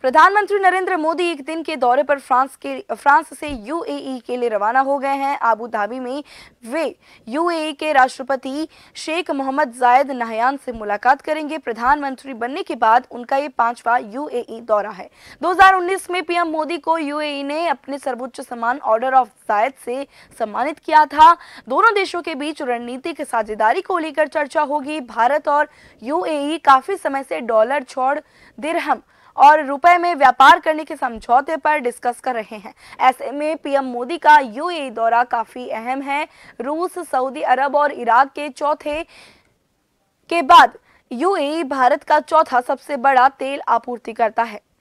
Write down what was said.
प्रधानमंत्री नरेंद्र मोदी एक दिन के दौरे पर फ्रांस के फ्रांस से यूएई के लिए रवाना हो गए हैं आबू धाबी में वे यूएई के राष्ट्रपति शेख मोहम्मद जायद नहयान से मुलाकात करेंगे प्रधानमंत्री बनने के बाद उनका ये पांचवा यूएई दौरा है 2019 में पीएम मोदी को यूएई ने अपने सर्वोच्च सम्मान ऑर्डर ऑफ जायद से सम्मानित किया था दोनों देशों के बीच रणनीतिक साझेदारी को लेकर चर्चा होगी भारत और यू काफी समय से डॉलर छोड़ दिरहम और रुपए में व्यापार करने के समझौते पर डिस्कस कर रहे हैं ऐसे में पीएम मोदी का यूएई दौरा काफी अहम है रूस सऊदी अरब और इराक के चौथे के बाद यूएई भारत का चौथा सबसे बड़ा तेल आपूर्ति करता है